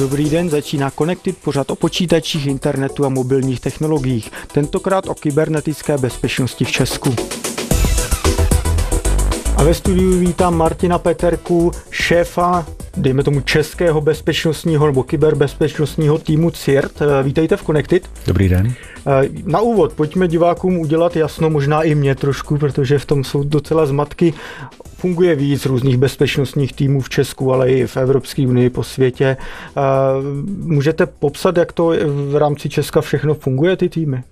Dobrý den, začíná Connected pořad o počítačích, internetu a mobilních technologiích, tentokrát o kybernetické bezpečnosti v Česku. A ve studiu vítám Martina Peterku, šéfa, dejme tomu, českého bezpečnostního nebo kyberbezpečnostního týmu CIRT. Vítejte v Connected. Dobrý den. Na úvod pojďme divákům udělat jasno, možná i mě trošku, protože v tom jsou docela zmatky, funguje víc různých bezpečnostních týmů v Česku, ale i v Evropské unii po světě. Můžete popsat, jak to v rámci Česka všechno funguje, ty týmy?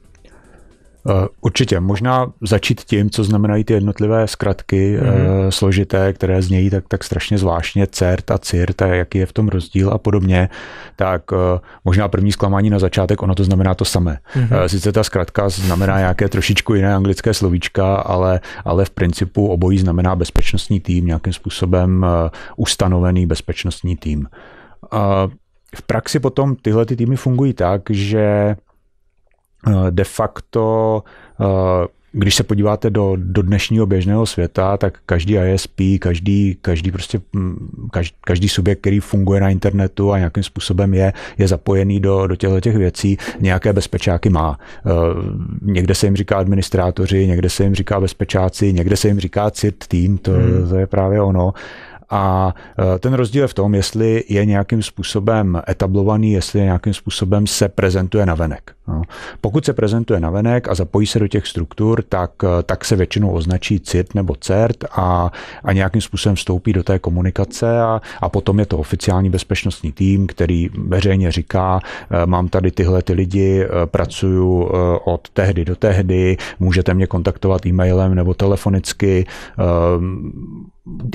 Eh, určitě. Možná začít tím, co znamenají ty jednotlivé zkratky mm-hmm. složité, které znějí tak, tak strašně zvláštně, CERT a CIRT, a jaký je v tom rozdíl a podobně, tak eh, možná první zklamání na začátek, ono to znamená to samé. Mm-hmm. Sice ta zkratka znamená nějaké trošičku jiné anglické slovíčka, ale, ale v principu obojí znamená bezpečnostní tým, nějakým způsobem ustanovený bezpečnostní tým. V praxi potom tyhle ty týmy fungují tak, že Eh, de facto eh, když se podíváte do, do dnešního běžného světa, tak každý ISP, každý, každý, prostě, mm, každý, každý subjekt, který funguje na internetu a nějakým způsobem je, je zapojený do, do těchto těch věcí, nějaké bezpečáky má. Eh, někde se jim říká administrátoři, někde se jim říká bezpečáci, někde se jim říká CIT tým, to, hmm. to je právě ono. A e, ten rozdíl je v tom, jestli je nějakým způsobem etablovaný, jestli je nějakým způsobem se prezentuje na venek. No. Pokud se prezentuje na venek a zapojí se do těch struktur, tak, e, tak se většinou označí CIRT nebo CERT a, a nějakým způsobem vstoupí do té komunikace a, a potom je to oficiální bezpečnostní tým, který veřejně říká, e, mám tady tyhle ty lidi, pracuju od tehdy do tehdy, můžete mě kontaktovat e-mailem nebo telefonicky,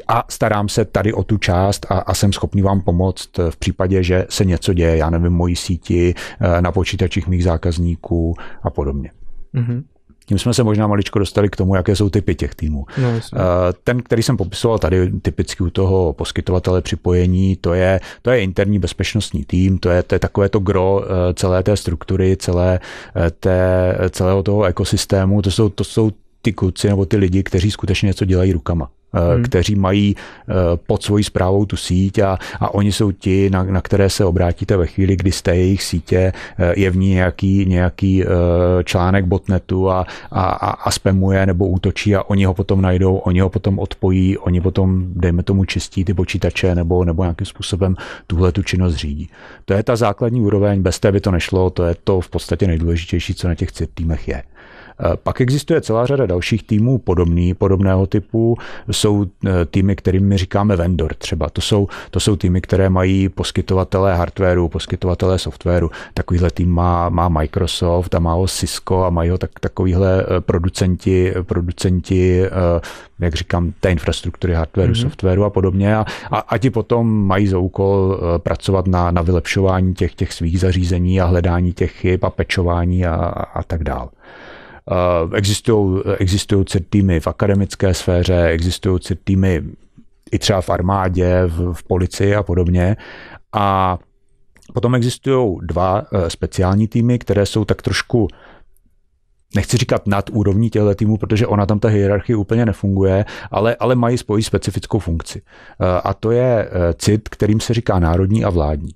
a starám se tady o tu část a, a jsem schopný vám pomoct v případě, že se něco děje, já nevím, mojí síti, eh, na počítačích mých zákazníků a podobně. Mm-hmm. Tím jsme se možná maličko dostali k tomu, jaké jsou typy těch týmů. No, eh, Ten, který jsem popisoval tady, typicky u toho poskytovatele připojení, to je, to je interní bezpečnostní tým, to je, to je takové to gro eh, celé té struktury, celé té, celého toho ekosystému. To jsou, to jsou ty kluci nebo ty lidi, kteří skutečně něco dělají rukama. Eh, hmm. kteří mají eh, pod svojí zprávou tu síť a, a oni jsou ti, na, na které se obrátíte ve chvíli, kdy z té jejich sítě eh, je v ní nějaký, nějaký článek botnetu a, a, a spamuje nebo útočí a oni ho potom najdou, oni ho potom odpojí, oni potom, dejme tomu, čistí ty počítače nebo, nebo nějakým způsobem tuhle tu činnost řídí. To je ta základní úroveň, bez té by to nešlo, to je to v podstatě nejdůležitější, co na těch týmech je. Eh, pak existuje celá řada dalších týmů podobný, podobného typu. Jsou eh, týmy, kterým my říkáme vendor třeba. To jsou, to jsou týmy, které mají poskytovatelé hardwareu, poskytovatelé softwaru. Takovýhle tým má, má Microsoft a má ho Cisco a mají ho tak, takovýhle eh, producenti, producenti jak říkám, té infrastruktury, hardwareu, mm-hmm. softwaru a podobně. A, a, a ti potom mají za úkol pracovat na, na vylepšování těch, těch svých zařízení a hledání těch chyb a pečování a, a tak dále. Existují, existují týmy v akademické sféře, existují týmy i třeba v armádě, v, v policii a podobně. A potom existují dva eh, speciální týmy, které jsou tak trošku nechci říkat nad úrovní těchto týmů, protože ona tam ta hierarchie úplně nefunguje, ale, ale mají spojí specifickou funkci. Eh, a to je eh, cit, kterým se říká národní a vládní.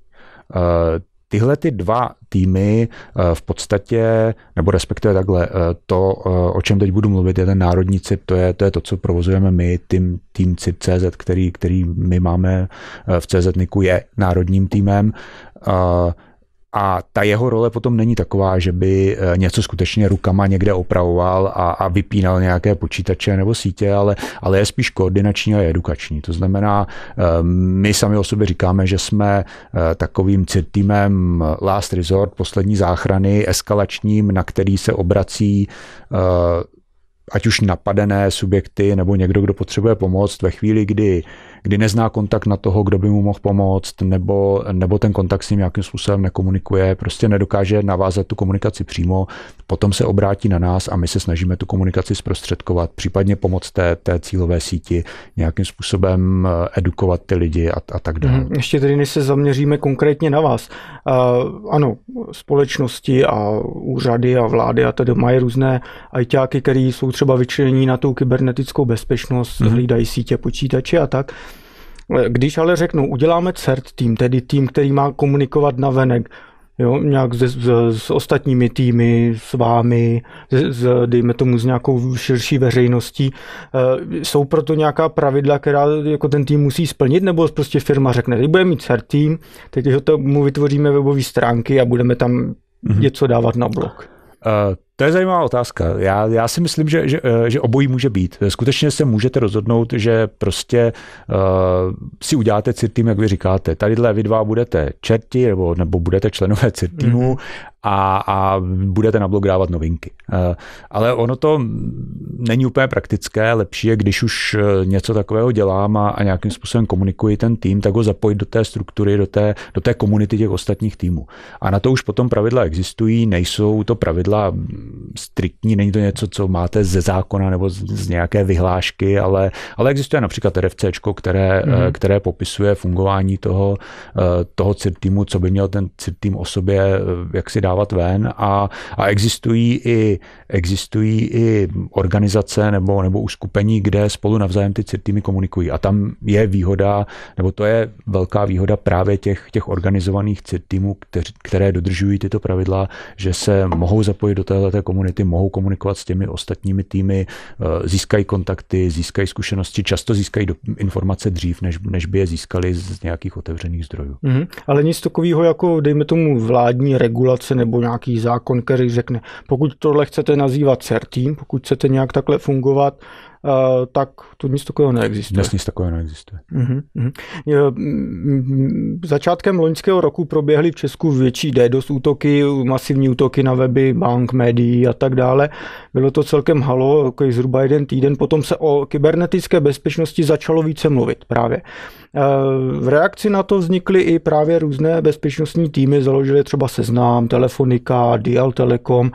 Tyhle ty dva týmy eh, v podstatě, nebo respektive takhle, eh, to, eh, o čem teď budu mluvit, je ten národní CIP, to je to, je to co provozujeme my, tým, tým CIP CZ, který, který my máme v CZ je národním týmem. Uh, a ta jeho role potom není taková, že by eh, něco skutečně rukama někde opravoval a, a vypínal nějaké počítače nebo sítě, ale, ale je spíš koordinační a edukační. To znamená, ehm, my sami o sobě říkáme, že jsme eh, takovým týmem last resort, poslední záchrany, eskalačním, na který se obrací eh, ať už napadené subjekty nebo někdo, kdo potřebuje pomoc ve chvíli, kdy, kdy nezná kontakt na toho, kdo by mu mohl pomoct, nebo, nebo ten kontakt s ním nějakým způsobem nekomunikuje, prostě nedokáže navázat tu komunikaci přímo, potom se obrátí na nás a my se snažíme tu komunikaci zprostředkovat, případně pomoct té, té cílové síti nějakým způsobem eh, edukovat ty lidi a, a tak dále. Mhm. Ještě tedy, než se zaměříme konkrétně na vás. Uh, ano, společnosti a úřady a vlády a tedy mají různé ajťáky, které jsou třeba vyčlení na tu kybernetickou bezpečnost, mm-hmm. hlídají sítě, počítače a tak. Když ale řeknu, uděláme CERT tým, tedy tým, který má komunikovat na venek, jo, nějak se, s, s ostatními týmy, s vámi, s, s, dejme tomu s nějakou širší veřejností. E, jsou proto nějaká pravidla, která jako ten tým musí splnit, nebo prostě firma řekne, teď budeme mít CERT tým, teď ho to, mu vytvoříme webové stránky a budeme tam mm-hmm. něco dávat na blok. Uh, to je zajímavá otázka. Já, já si myslím, že, že, eh, že obojí může být. Skutečně se můžete rozhodnout, že prostě uh, si uděláte CIRTým, jak vy říkáte. Tadyhle vy dva budete čerti nebo, nebo budete členové CIRTýmu mm-hmm. a, a budete na blog dávat novinky. Uh, ale ono to není úplně praktické. Lepší je, když už něco takového dělám a, a nějakým způsobem komunikuji ten tým, tak ho zapojit do té struktury, do té, do té komunity těch ostatních týmů. A na to už potom pravidla existují, nejsou to pravidla striktní, není to něco, co máte ze zákona nebo z, z nějaké vyhlášky, ale, ale existuje například RFC, které, mm-hmm. které popisuje fungování toho, eh, toho CIR týmu, co by měl ten CIR tým o sobě eh, jak si dávat ven a, a existují, i, existují i organizace nebo, nebo uskupení, kde spolu navzájem ty CIR týmy komunikují a tam je výhoda, nebo to je velká výhoda právě těch, těch organizovaných CIR týmů, které, které dodržují tyto pravidla, že se mohou zapojit do této té komunity, mohou komunikovat s těmi ostatními týmy, eh, získají kontakty, získají zkušenosti, často získají informace dřív, než, než by je získali z nějakých otevřených zdrojů. Mm-hmm. Ale nic takového jako, dejme tomu, vládní regulace nebo nějaký zákon, který řekne, pokud tohle chcete nazývat certým, pokud chcete nějak takhle fungovat, Eh, tak tu nic takového neexistuje. nic takového neexistuje. Uh-huh, uh-huh. Začátkem loňského roku proběhly v Česku větší DDoS útoky, masivní útoky na weby, bank, médií a tak dále. Bylo to celkem halo, zhruba jeden týden. Potom se o kybernetické bezpečnosti začalo více mluvit právě. Eh, v reakci na to vznikly i právě různé bezpečnostní týmy, založili třeba Seznám, Telefonika, Dial Telekom,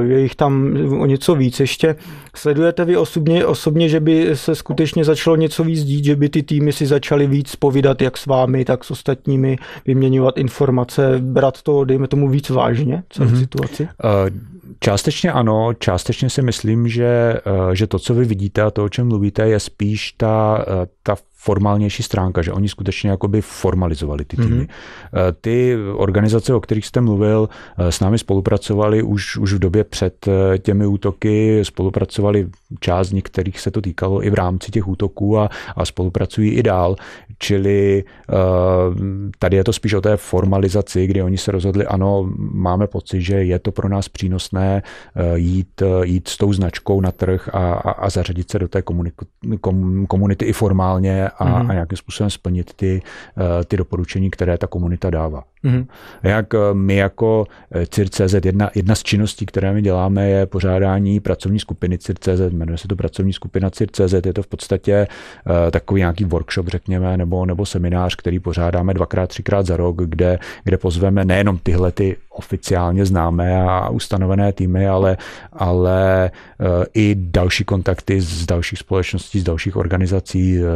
je jich tam o něco víc ještě. Sledujete vy osobně, osobně, že by se skutečně začalo něco víc dít, že by ty týmy si začaly víc povídat jak s vámi, tak s ostatními, vyměňovat informace, brát to, dejme tomu, víc vážně, celou mm-hmm. situaci? Eh, částečně ano, částečně si myslím, že, eh, že to, co vy vidíte a to, o čem mluvíte, je spíš ta, eh, ta formálnější stránka, že oni skutečně jakoby formalizovali ty týmy. Mm-hmm. Ty organizace, o kterých jste mluvil, eh, s námi spolupracovali už, už v době před eh, těmi útoky, spolupracovali část kterých se to týkalo i v rámci těch útoků a, a spolupracují i dál, čili tady je to spíš o té formalizaci, kdy oni se rozhodli, ano, máme pocit, že je to pro nás přínosné jít, jít s tou značkou na trh a, a, a zařadit se do té komunity, komunity i formálně a, mm. a nějakým mhm. způsobem splnit ty, eh, ty doporučení, které ta komunita dává. Mm-hmm. Jak eh, my jako eh, CIRCZ, jedna, jedna z činností, které my děláme, je pořádání pracovní skupiny CIRCZ, jmenuje se to pracovní skupina CIRCZ, je to v podstatě uh, takový nějaký workshop, řekněme, nebo, nebo seminář, který pořádáme dvakrát, třikrát za rok, kde, kde pozveme nejenom tyhle ty oficiálně známé a ustanovené týmy, ale, ale uh, i další kontakty z dalších společností, z dalších organizací, uh,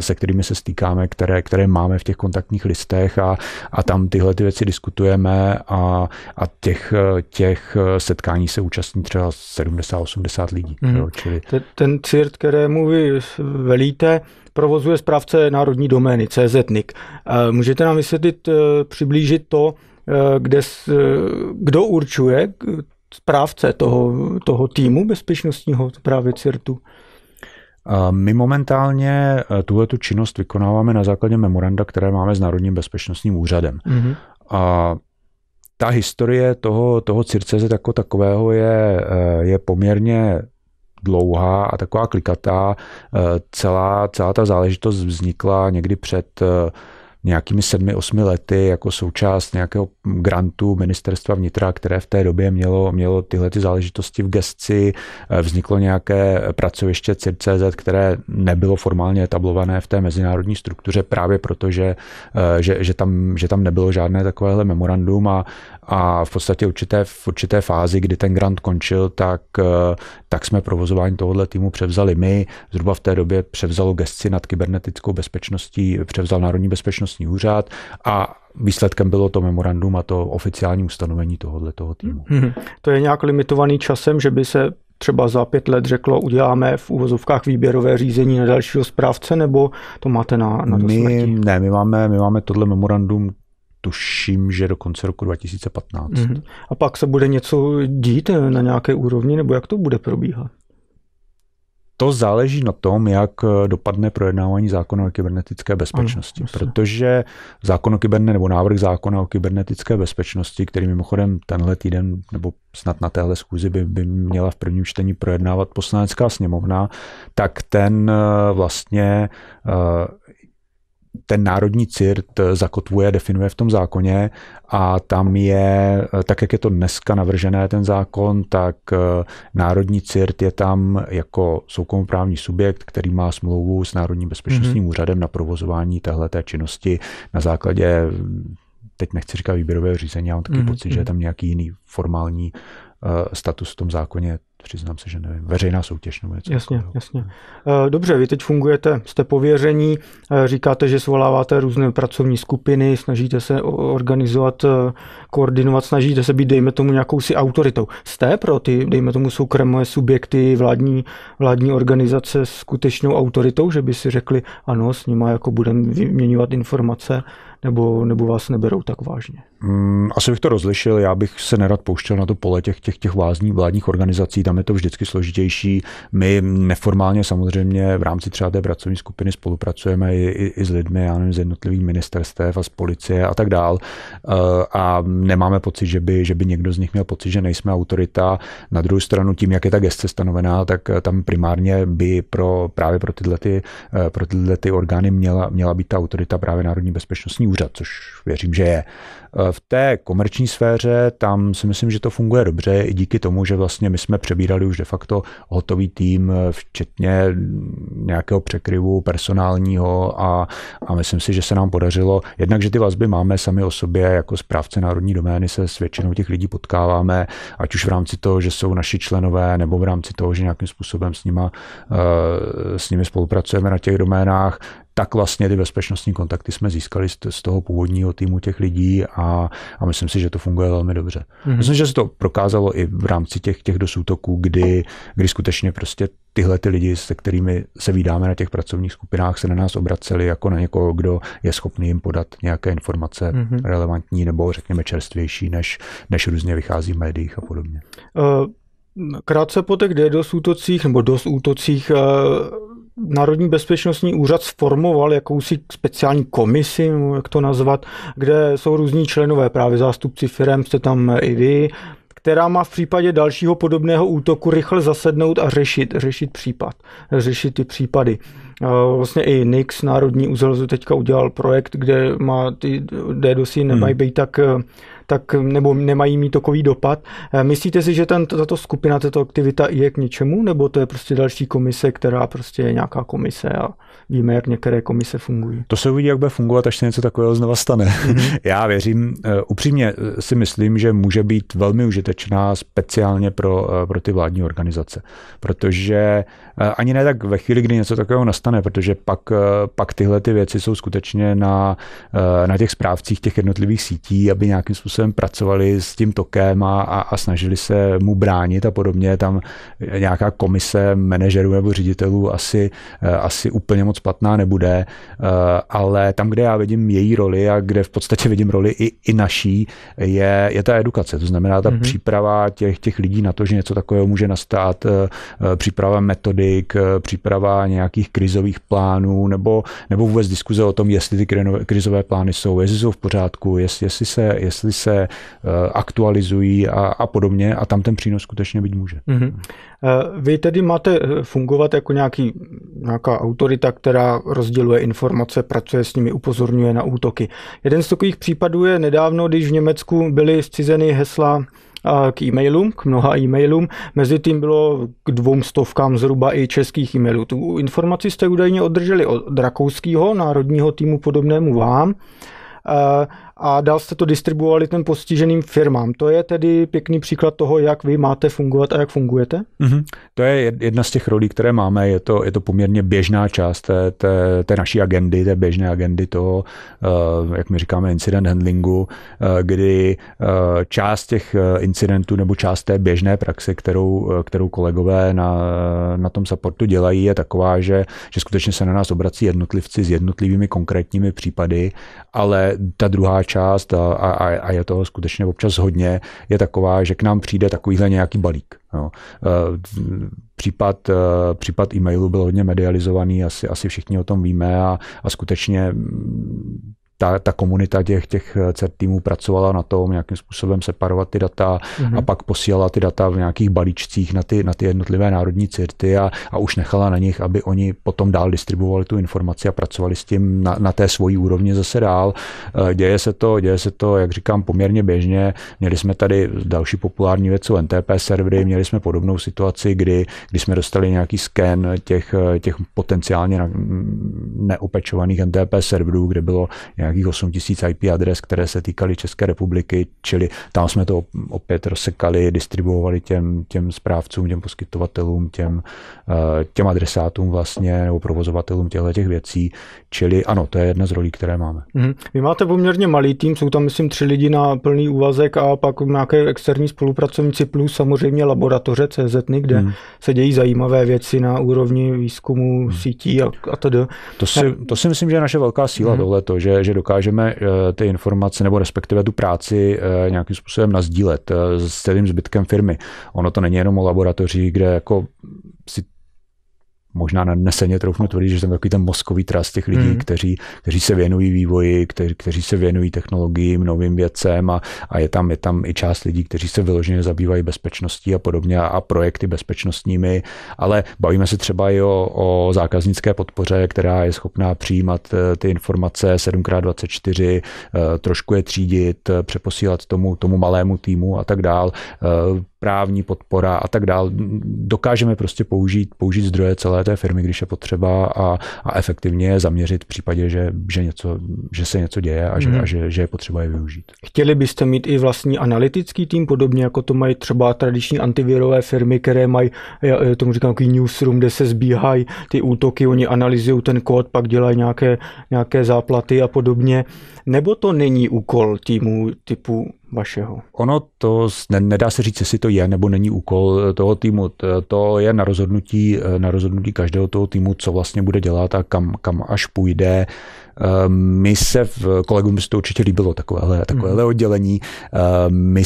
se kterými se stýkáme, které, které máme v těch kontaktních listech a, a tam tyhle ty věci diskutujeme a, a těch, eh, těch eh, setkání se účastní třeba 70-80 lidí. Mm. Jo, čili... Ten CIRT, kterému vy velíte, provozuje správce národní domény CZNIC. Eh, můžete nám vysvětlit, přiblížit to, kde, kdo určuje správce toho, toho týmu bezpečnostního právě CIRTu? My momentálně eh, tuhle tu činnost vykonáváme na základě memoranda, které máme s Národním bezpečnostním úřadem. Mm-hmm. A ta historie toho, toho cirkeze jako takového je, eh, je poměrně dlouhá a taková klikatá. Eh, celá, celá ta záležitost vznikla někdy před nějakými sedmi, osmi lety jako součást nějakého grantu ministerstva vnitra, které v té době mělo, mělo tyhle ty záležitosti v gesci. Eh, vzniklo nějaké pracoviště CIRCZ, které nebylo formálně etablované v té mezinárodní struktuře právě proto, že, eh, že, že, tam, že tam nebylo žádné takovéhle memorandum a a v podstatě určité, v určité fázi, kdy ten grant končil, tak, eh, tak jsme provozování tohoto týmu převzali my. Zhruba v té době převzalo gesci nad kybernetickou bezpečností, převzal Národní bezpečnostní úřad a výsledkem bylo to memorandum a to oficiální ustanovení tohoto týmu. Hmm. hmm. To je nějak limitovaný časem, že by se třeba za pět let řeklo, uděláme v úvozovkách výběrové řízení na dalšího správce, nebo to máte na, na my, Ne, my máme, my máme tohle memorandum tuším, že do konce roku 2015. Mm-hmm. A pak se bude něco dít na nějaké úrovni, nebo jak to bude probíhat? To záleží na tom, jak eh, dopadne projednávání zákona o kybernetické bezpečnosti, ano, protože zákon o kyberne, nebo návrh zákona o kybernetické bezpečnosti, který mimochodem tenhle týden nebo snad na téhle schůzi by, by měla v prvním čtení projednávat poslanecká sněmovna, tak ten eh, vlastně eh, ten národní CIRT eh, zakotvuje, definuje v tom zákoně a tam je, eh, tak jak je to dneska navržené ten zákon, tak eh, národní CIRT je tam jako soukromoprávní subjekt, který má smlouvu s Národním bezpečnostním mm-hmm. úřadem na provozování téhle činnosti na základě teď nechci říkat výběrového řízení, já mám taky mm-hmm. pocit, že je mhm. tam nějaký jiný formální Eh, status v tom zákoně, přiznám se, že nevím, veřejná soutěž nebo něco. Jasně, takového. jasně. Eh, dobře, vy teď fungujete, jste pověření, eh, říkáte, že svoláváte různé pracovní skupiny, snažíte se organizovat, koordinovat, snažíte se být, dejme tomu, nějakou si autoritou. Jste pro ty, dejme tomu, soukromé subjekty, vládní, vládní organizace skutečnou autoritou, že by si řekli, ano, s nima jako budeme vyměňovat informace, nebo, nebo vás neberou tak vážně? Mm, asi bych to rozlišil, já bych se nerad pouštěl na to pole těch, těch, těch vázní vládních organizací, tam je to vždycky složitější. My neformálně samozřejmě v rámci třeba té pracovní skupiny spolupracujeme i, i, i s lidmi, já nevím, z jednotlivých ministerstev a z policie a tak dál. Eh, a nemáme pocit, že by, že by někdo z nich měl pocit, že nejsme autorita. Na druhou stranu, tím, jak je ta gestce stanovená, tak eh, tam primárně by pro, právě pro tyhle, ty, eh, pro tyhle ty orgány měla, měla být ta autorita právě Národní bezpečnostní úřad, což věřím, že je. V té komerční sféře tam si myslím, že to funguje dobře i díky tomu, že vlastně my jsme přebírali už de facto hotový tým, eh, včetně nějakého překryvu personálního a, a myslím si, že se nám podařilo, jednak, že ty vazby máme sami o sobě, jako správce národní domény se s většinou těch lidí potkáváme, ať už v rámci toho, že jsou naši členové, nebo v rámci toho, že nějakým způsobem s nima, eh, s nimi spolupracujeme na těch doménách, tak vlastně ty bezpečnostní kontakty jsme získali z toho původního týmu těch lidí a, a myslím si, že to funguje velmi dobře. Mm-hmm. Myslím, že se to prokázalo i v rámci těch, těch dosútoků, kdy, kdy skutečně prostě tyhle ty lidi, se kterými se vydáme na těch pracovních skupinách, se na nás obraceli jako na někoho, kdo je schopný jim podat nějaké informace mm-hmm. relevantní nebo řekněme čerstvější, než, než různě vychází v médiích a podobně. Uh... Krátce po těch DDoS útocích nebo DOS útocích eh, Národní bezpečnostní úřad sformoval jakousi speciální komisi, jak to nazvat, kde jsou různí členové, právě zástupci firm, jste tam i vy, která má v případě dalšího podobného útoku rychle zasednout a řešit, řešit případ, řešit ty případy. Vlastně i Nix, Národní úzel, teďka udělal projekt, kde má ty DDoSy nemají hmm. být tak tak eh, nebo nemají mít takový dopad. Eh, myslíte si, že ten, tato skupina, tato aktivita je k něčemu, nebo to je prostě další komise, která prostě je nějaká komise a víme, jak některé komise fungují? To se uvidí, jak bude fungovat, až se něco takového znova stane. Mm-hmm. Já věřím, eh, upřímně si myslím, že může být velmi užitečná speciálně pro, pro ty vládní organizace, protože Eh, ani ne tak ve chvíli, kdy něco takového nastane, protože pak, eh, pak tyhle ty věci jsou skutečně na, eh, na těch správcích těch jednotlivých sítí, aby nějakým způsobem pracovali s tím tokem a, a, a snažili se mu bránit a podobně. Tam nějaká komise manažerů nebo ředitelů asi, asi úplně moc platná nebude, ale tam, kde já vidím její roli a kde v podstatě vidím roli i, i naší, je, je ta edukace. To znamená ta mm-hmm. příprava těch, těch lidí na to, že něco takového může nastat, příprava metody metodik, eh, příprava nějakých krizových plánů nebo, nebo vůbec diskuze o tom, jestli ty krizové plány jsou, jestli jsou v pořádku, jestli, jestli se, jestli se eh, aktualizují a, a podobně a tam ten přínos skutečně být může. Mm-hmm. Vy tedy máte fungovat jako nějaký, nějaká autorita, která rozděluje informace, pracuje s nimi, upozorňuje na útoky. Jeden z takových případů je nedávno, když v Německu byly zcizeny hesla k e-mailům, k mnoha e-mailům. Mezi tím bylo k dvou stovkám zhruba i českých e-mailů. Tu informaci jste údajně održeli od rakouského národního týmu podobnému vám a dál jste to distribuovali ten postiženým firmám. To je tedy pěkný příklad toho, jak vy máte fungovat a jak fungujete? Mm-hmm. To je jedna z těch rolí, které máme. Je to, je to poměrně běžná část té, té, té naší agendy, té běžné agendy toho, eh, jak my říkáme, incident handlingu, eh, kdy eh, část těch incidentů nebo část té běžné praxe, kterou, kterou kolegové na, na tom supportu dělají, je taková, že, že skutečně se na nás obrací jednotlivci s jednotlivými konkrétními případy, ale ta druhá část a, a, a je toho skutečně občas hodně, je taková, že k nám přijde takovýhle nějaký balík. Jo. E, případ, e, případ e-mailu byl hodně medializovaný, asi, asi všichni o tom víme a, a skutečně ta, ta komunita těch, těch eh, CERT týmů pracovala na tom, nějakým způsobem separovat ty data mm-hmm. a mhm. pak posílala ty data v nějakých balíčcích na ty, na ty jednotlivé národní CERTy a, a už nechala na nich, aby oni potom dál distribuovali tu informaci a pracovali s tím na, na té svojí úrovni zase dál. Eh, děje se to, děje se to, jak říkám, poměrně běžně. Měli jsme tady další populární věc, jsou NTP servery, měli jsme podobnou situaci, kdy, kdy jsme dostali nějaký sken těch, eh, těch potenciálně mm, neopečovaných NTP serverů, kde bylo nějak nějakých 8 tisíc IP adres, které se týkaly České republiky, čili tam jsme to opět rozsekali, distribuovali těm, těm správcům, těm poskytovatelům, těm, eh, těm adresátům vlastně, nebo provozovatelům těchto těch věcí. Čili ano, to je jedna z rolí, které máme. Mm. Vy máte poměrně malý tým, jsou tam myslím tři lidi na plný úvazek a pak nějaké externí spolupracovníci plus samozřejmě laboratoře CZ, kde mm. se dějí zajímavé věci na úrovni výzkumu mm. sítí a, a tedy. To si, to si myslím, že je naše velká síla mm. tohle, že, že dokážeme eh, ty informace nebo respektive tu práci eh, nějakým způsobem nazdílet eh, s celým zbytkem firmy. Ono to není jenom o laboratoři, kde jako si možná neseně troufnu tvrdit, že jsem takový ten mozkový tras těch lidí, mm. kteří, kteří se věnují vývoji, kteří, kteří se věnují technologiím, novým věcem a, a je, tam, je tam i část lidí, kteří se vyloženě zabývají bezpečností a podobně a, a projekty bezpečnostními, ale bavíme se třeba i o, o zákaznické podpoře, která je schopná přijímat eh, ty informace 7x24, eh, trošku je třídit, eh, přeposílat tomu, tomu malému týmu a tak dál právní podpora a tak dále. Dokážeme prostě použít, použít zdroje celé té firmy, když je potřeba a, a efektivně je zaměřit v případě, že, že, něco, že se něco děje a, že, mm. a že, že je potřeba je využít. Chtěli byste mít i vlastní analytický tým, podobně jako to mají třeba tradiční antivirové firmy, které mají, já tomu říkám, takový newsroom, kde se zbíhají ty útoky, oni analyzují ten kód, pak dělají nějaké, nějaké záplaty a podobně. Nebo to není úkol týmu typu vašeho? Ono to ne, nedá se říct, jestli to je nebo není úkol eh, toho týmu. To je na rozhodnutí, eh, na rozhodnutí každého toho týmu, co vlastně bude dělat a kam, kam až půjde. Ehm, my se, v, kolegům by se to určitě líbilo, takovéhle, takovéhle mhm. oddělení. Ehm, my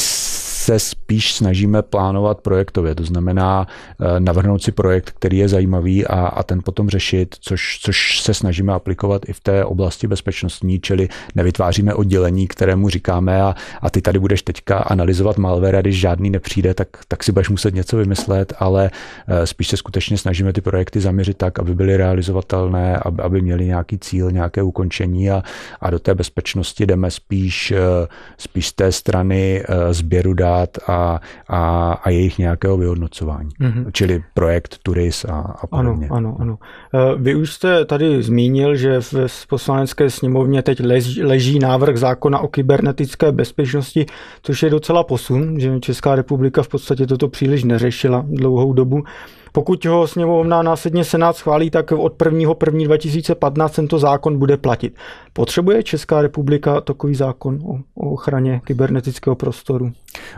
se spíš snažíme plánovat projektově. To znamená eh, navrhnout si projekt, který je zajímavý a, a ten potom řešit, což, což se snažíme aplikovat i v té oblasti bezpečnostní, čili nevytváříme oddělení, kterému říkáme a, a ty tady budeš teďka analyzovat malware a když žádný nepřijde, tak, tak si budeš muset něco vymyslet, ale eh, spíš se skutečně snažíme ty projekty zaměřit tak, aby byly realizovatelné, aby, aby měly nějaký cíl, nějaké ukončení a, a do té bezpečnosti jdeme spíš, eh, spíš z té strany sběru dát dat a, a, a jejich nějakého vyhodnocování. Mm-hmm. Čili projekt Turis a, a podobně. Ano, ano, ano. Eh, vy už jste tady zmínil, že v poslanecké sněmovně teď leží, leží návrh zákona o kybernetické bezpečnosti, což je docela posun, že Česká republika v podstatě toto příliš neřešila dlouhou dobu. Pokud ho sněmovna následně Senát schválí, tak od 1. 1. 2015 tento zákon bude platit. Potřebuje Česká republika takový zákon o, o ochraně kybernetického prostoru?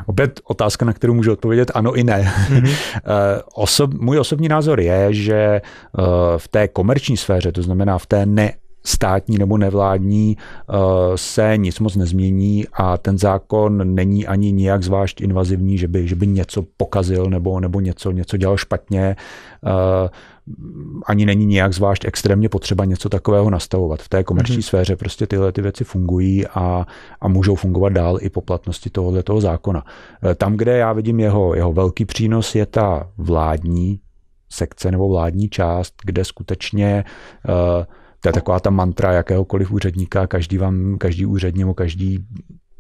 Opět otázka, na kterou můžu odpovědět ano i ne. Mm-hmm. Osob, můj osobní názor je, že eh, v té komerční sféře, to znamená v té ne státní nebo nevládní eh, se nic moc nezmění a ten zákon není ani nijak zvlášť invazivní, že by, že by něco pokazil nebo, nebo něco, něco dělal špatně. Eh, ani není nijak zvlášť extrémně potřeba něco takového nastavovat. V té komerční mm-hmm. sféře prostě tyhle ty věci fungují a, a můžou fungovat dál i po platnosti tohoto toho zákona. Eh, tam, kde já vidím jeho, jeho velký přínos, je ta vládní sekce nebo vládní část, kde skutečně uh, to je taková ta mantra jakéhokoliv úředníka, každý vám, každý úředně, každý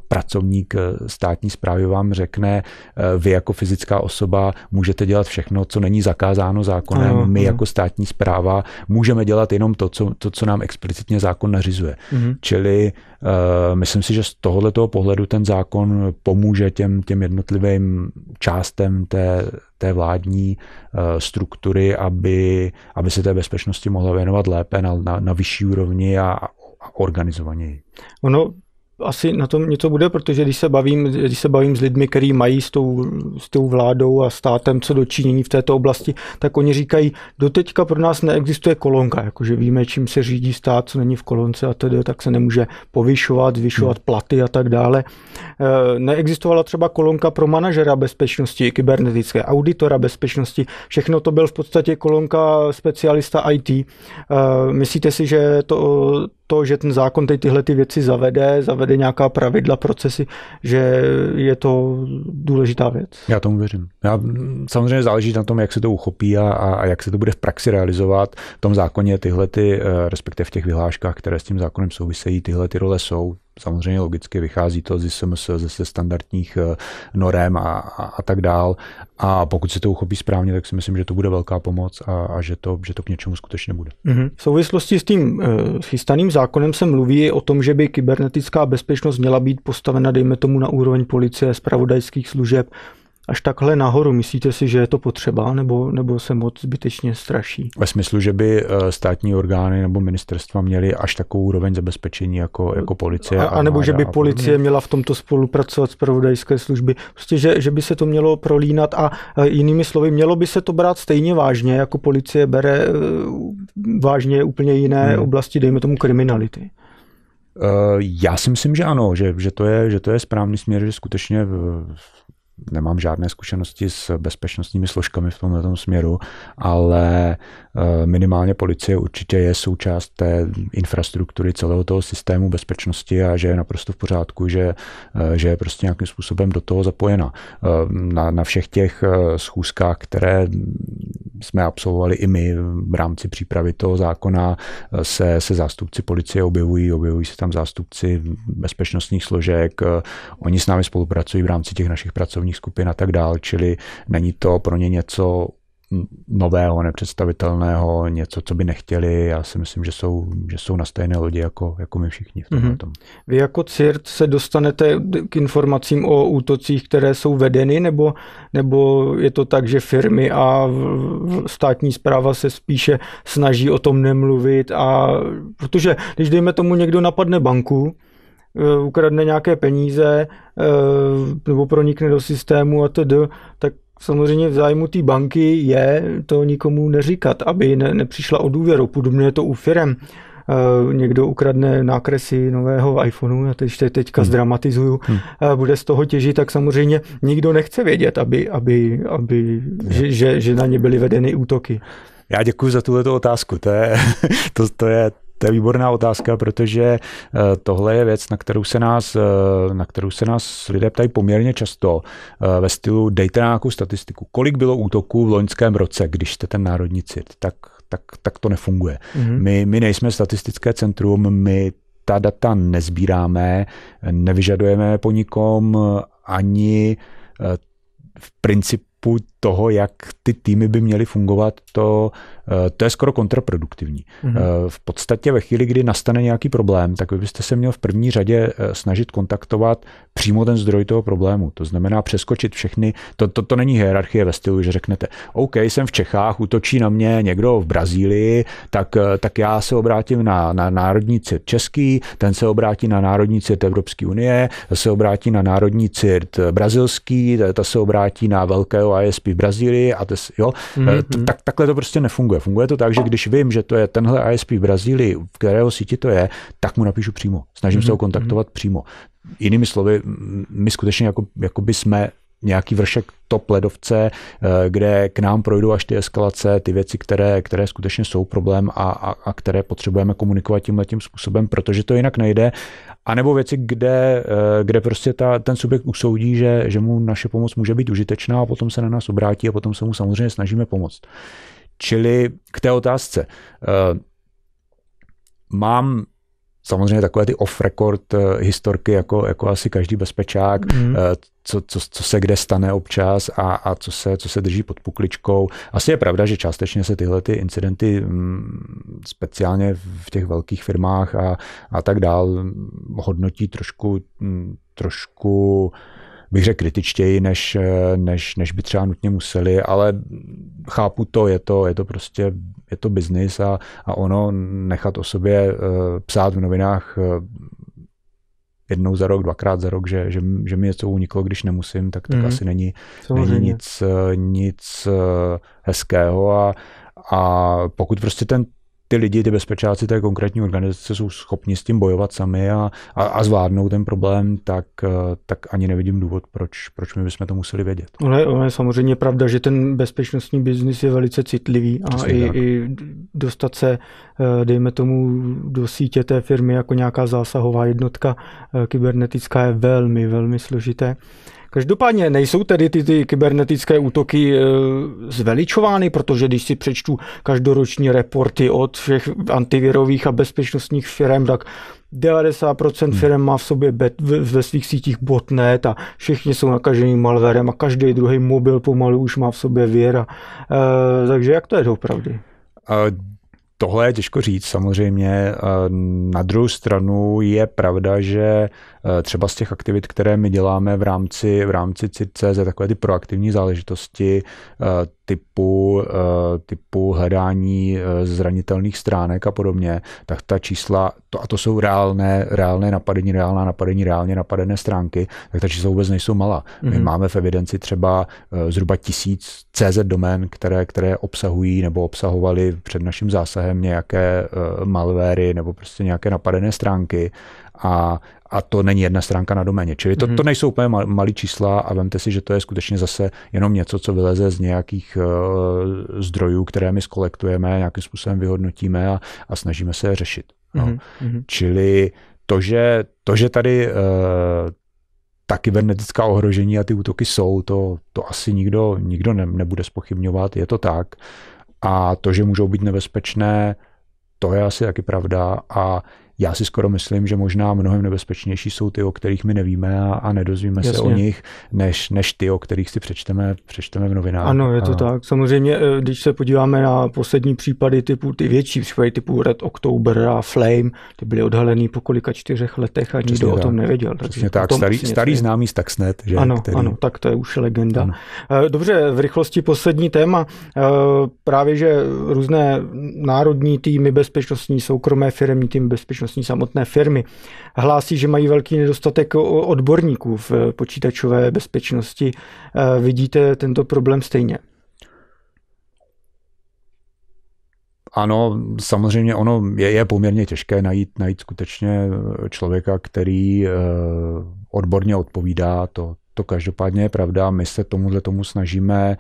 pracovník eh, státní zprávy vám řekne, eh, vy jako fyzická osoba můžete dělat všechno, co není zakázáno zákonem, ano, my ano. jako státní zpráva můžeme dělat jenom to, co, to, co nám explicitně zákon nařizuje. Mhm. Čili uh, myslím si, že z tohohle toho pohledu ten zákon pomůže těm, těm jednotlivým částem té, té vládní uh, struktury, aby, aby se té bezpečnosti mohla věnovat lépe na, na, na vyšší úrovni a, a organizovaněji. Ono asi na tom něco bude, protože když se bavím, když se bavím s lidmi, kteří mají s tou, s tou vládou a státem co dočinění v této oblasti, tak oni říkají, doteďka pro nás neexistuje kolonka, jakože víme, čím se řídí stát, co není v kolonce a tedy, tak se nemůže povyšovat, zvyšovat hmm. platy a tak dále. Eh, neexistovala třeba kolonka pro manažera bezpečnosti, kybernetické, auditora bezpečnosti, všechno to byl v podstatě kolonka specialista IT. Eh, myslíte si, že to, to že ten zákon teď tyhle ty věci zavede, zavede tady nějaká pravidla, procesy, že je to důležitá věc. Já tomu věřím. Já, samozřejmě záleží na tom, jak se to uchopí a, a jak se to bude v praxi realizovat. V tom zákoně tyhle, ty, eh, respektive v těch vyhláškách, které s tím zákonem souvisejí, tyhle ty role jsou samozřejmě logicky vychází to z SMS, ze standardních eh, norem a, a, a tak dál. A pokud se to uchopí správně, tak si myslím, že to bude velká pomoc a, a že, to, že to k něčemu skutečně bude. Mm-hmm. V souvislosti s tím eh, s chystaným zákonem se mluví o tom, že by kybernetická bezpečnost měla být postavena, dejme tomu, na úroveň policie, spravodajských služeb, až takhle nahoru. Myslíte si, že je to potřeba, nebo, nebo se moc zbytečně straší? Ve smyslu, že by eh, státní orgány nebo ministerstva měly až takovou úroveň zabezpečení jako, jako policie? A, a nebo že by policie měla v tomto spolupracovat s pravodajské služby. Prostě, že, že by se to mělo prolínat a eh, jinými slovy, mělo by se to brát stejně vážně, jako policie bere eh, vážně úplně jiné hmm. oblasti, dejme tomu kriminality. Já si myslím, že ano, že, že, to, je, že to je správný směr, že skutečně nemám žádné zkušenosti s bezpečnostními složkami v tomto směru, ale eh, minimálně policie určitě je součást té infrastruktury celého toho systému bezpečnosti a že je naprosto v pořádku, že, eh, že je prostě nějakým způsobem do toho zapojena. Eh, na, na všech těch schůzkách, které jsme absolvovali i my v rámci přípravy toho zákona, se, se zástupci policie objevují, objevují se tam zástupci bezpečnostních složek, oni s námi spolupracují v rámci těch našich pracovních sociálních skupin a tak dál, čili není to pro ně něco nového, nepředstavitelného, něco, co by nechtěli. Já si myslím, že jsou, že jsou na stejné lodi jako, jako my všichni v tom. Mm-hmm. Tom. Vy jako CIRT se dostanete k informacím o útocích, které jsou vedeny, nebo, nebo je to tak, že firmy a státní zpráva se spíše snaží o tom nemluvit a protože když dejme tomu někdo napadne banku, Eh, ukradne nějaké peníze eh, nebo pronikne do systému a td., tak samozřejmě v zájmu té banky je to nikomu neříkat, aby ne, nepřišla o důvěru. Podobně je to u firem. Eh, někdo ukradne nákresy nového iPhoneu, já teď teďka hmm. zdramatizuju, hmm. bude z toho těžit, tak samozřejmě nikdo nechce vědět, aby, aby, aby, hmm. že, že, že na ně byly vedeny útoky. Já děkuji za tuhle otázku. To je, to, to je to je výborná otázka, protože eh, tohle je věc, na kterou se nás, eh, na kterou se nás lidé ptají poměrně často eh, ve stylu dejte nějakou statistiku. Kolik bylo útoků v loňském roce, když jste ten národní cit? Tak, tak, tak to nefunguje. Mm-hmm. My, my nejsme statistické centrum, my ta data nezbíráme, nevyžadujeme po nikom ani v principu toho, jak ty týmy by měly fungovat, to, eh, to je skoro kontraproduktivní. Mm-hmm. V podstatě ve chvíli, kdy nastane nějaký problém, tak vy byste se měl v první řadě eh, snažit kontaktovat přímo ten zdroj toho problému. To znamená přeskočit všechny, to, to, to není hierarchie ve stylu, že řeknete, OK, jsem v Čechách, útočí na mě někdo v Brazílii, tak, tak já se obrátím na, na národní cit český, ten se obrátí na národní cit Evropské unie, se obrátí na národní cit brazilský, ta se obrátí na velkého ISP v Brazílii a to, jo, mm-hmm. tak, takhle to prostě nefunguje. Funguje to tak, že když vím, že to je tenhle ISP v Brazílii, v kterého síti to je, tak mu napíšu přímo. Snažím mm-hmm. se ho mhm, mhm. kontaktovat mm-hmm. přímo. Jinými slovy, my skutečně jako, jako by jsme nějaký vršek top ledovce, eh, kde k nám projdou až ty eskalace, ty věci, které, které skutečně jsou problém a, a, a které potřebujeme komunikovat tímhle tím způsobem, protože to jinak nejde a nebo věci, kde, eh, kde prostě ta, ten subjekt usoudí, že, že mu naše pomoc může být užitečná a potom se na nás obrátí a potom se mu samozřejmě snažíme pomoct. Čili k té otázce. Eh, mám samozřejmě takové ty off-record eh, historky, jako, jako asi každý bezpečák, mm. co, co, co se kde stane občas a, a co, se, co se drží pod pukličkou. Asi je pravda, že částečně se tyhle ty incidenty mm, speciálně v těch velkých firmách a, a tak dál mm, hodnotí trošku, mm, trošku uh, bych řekl, kritičtěji, než, eh, než, než by třeba nutně museli, ale chápu to, je to, je to prostě, je to biznis a, a ono nechat o sobě eh, psát v novinách eh, jednou za rok, dvakrát za rok, že, že, že mi něco uniklo, když nemusím, tak, tak mm. asi není, není nic, nic hezkého a, a pokud prostě ten ty lidi, ty bezpečáci té konkrétní organizace jsou schopni s tím bojovat sami a, a, a zvládnou ten problém, tak, eh, tak ani nevidím důvod, proč, proč my bychom to museli vědět. Ale, ale samozřejmě pravda, že ten bezpečnostní biznis je velice citlivý a i, i dostat se, eh, dejme tomu, do sítě té firmy jako nějaká zásahová jednotka eh, kybernetická je velmi, velmi složité. Každopádně nejsou tedy ty, ty kybernetické útoky e, zveličovány, protože když si přečtu každoroční reporty od všech antivirových a bezpečnostních firm, tak 90% hmm. firm má v sobě bet, v, ve svých sítích botnet a všichni jsou nakažení malverem a každý druhý mobil pomalu už má v sobě věra. e, takže jak to je doopravdy? Tohle je těžko říct samozřejmě. Eh, na druhou stranu je pravda, že eh, třeba z těch aktivit, které my děláme v rámci, v rámci CIRCZ, takové ty proaktivní záležitosti, eh, typu, eh, typu hledání eh, zranitelných stránek a podobně, tak ta čísla, to, a to jsou reálné, reálné napadení, reálná napadení, reálně napadené stránky, tak ta čísla vůbec nejsou malá. My mm-hmm. máme v evidenci třeba eh, zhruba tisíc CZ domén, které, které obsahují nebo obsahovaly před naším zásahem nějaké malvéry nebo prostě nějaké napadené stránky a a to není jedna stránka na doméně. Čili to, mm-hmm. to mhm. nejsou úplně malé čísla a vemte si, že to je skutečně zase jenom něco, co vyleze z nějakých uh, zdrojů, které my skolektujeme, nějakým způsobem vyhodnotíme a, a snažíme se je řešit. No. Mm-hmm. Čili to, že, to, že tady uh, ta kybernetická ohrožení a ty útoky jsou, to, to asi nikdo, nikdo ne, nebude spochybňovat, je to tak. A to, že můžou být nebezpečné, to je asi taky pravda. A já si skoro myslím, že možná mnohem nebezpečnější jsou ty, o kterých my nevíme a, a nedozvíme Jasně. se o nich, než, než ty, o kterých si přečteme, přečteme v novinách. Ano, je to a... tak. Samozřejmě, eh, když se podíváme na poslední případy typu, ty větší případy typu Red October a Flame, ty byly odhalený po kolika čtyřech letech a nikdo o tom nevěděl. Přesně tak, starý, starý známý Taxnet. Že, ano, který... ano, tak to je už legenda. Ano. Eh, dobře, v rychlosti poslední téma. Eh, právě, že různé národní týmy bezpečnostní, soukromé firmní týmy bezpečnostní bezpečnostní samotné firmy. Hlásí, že mají velký nedostatek odborníků v eh, počítačové bezpečnosti. Eh, vidíte tento problém stejně? Ano, samozřejmě ono je, je poměrně těžké najít, najít skutečně eh, člověka, který odborně odpovídá, to, to každopádně je pravda. My se tomuhle tomu snažíme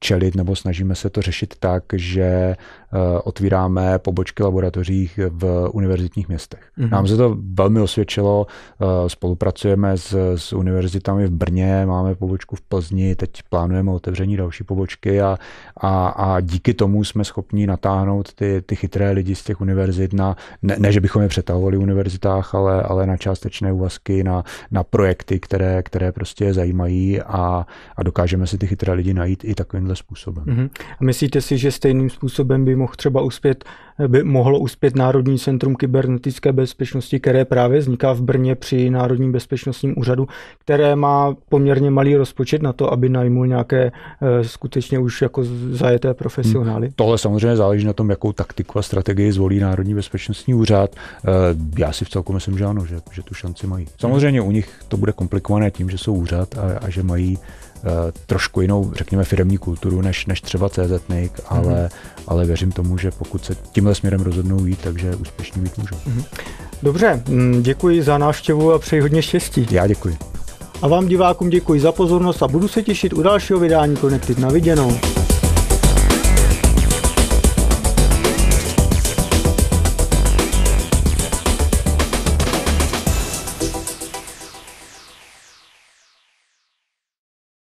čelit nebo snažíme se to řešit tak, že Eh, otvíráme pobočky laboratořích v univerzitních městech. Mm-hmm. Nám se to velmi osvědčilo, eh, spolupracujeme s, s univerzitami v Brně, máme pobočku v Plzni, teď plánujeme otevření další pobočky a, a, a díky tomu jsme schopni natáhnout ty, ty chytré lidi z těch univerzit na, ne, ne že bychom je přetahovali v univerzitách, ale, ale na částečné úvazky, na, na projekty, které, které prostě zajímají a, a dokážeme si ty chytré lidi najít i takovýmhle způsobem. Mm-hmm. A myslíte si, že stejným způsobem by mohl třeba uspět, by mohlo uspět Národní centrum kybernetické bezpečnosti, které právě vzniká v Brně při Národním bezpečnostním úřadu, které má poměrně malý rozpočet na to, aby najmul nějaké eh, skutečně už jako zajeté hmm. profesionály. Hmm. Tohle samozřejmě záleží na tom, jakou taktiku a strategii zvolí Národní bezpečnostní úřad. Eh, já si v celku myslím, že ano, že, že tu šanci mají. Samozřejmě u nich to bude komplikované tím, že jsou úřad a, a že mají Eh, trošku jinou, řekněme, firmní kulturu než, než třeba CZNIC, mm-hmm. ale, ale věřím tomu, že pokud se tímhle směrem rozhodnou jít, takže úspěšní být můžou. Mm-hmm. Dobře, mm, děkuji za návštěvu a přeji hodně štěstí. Já děkuji. A vám divákům děkuji za pozornost a budu se těšit u dalšího vydání Connected na viděnou.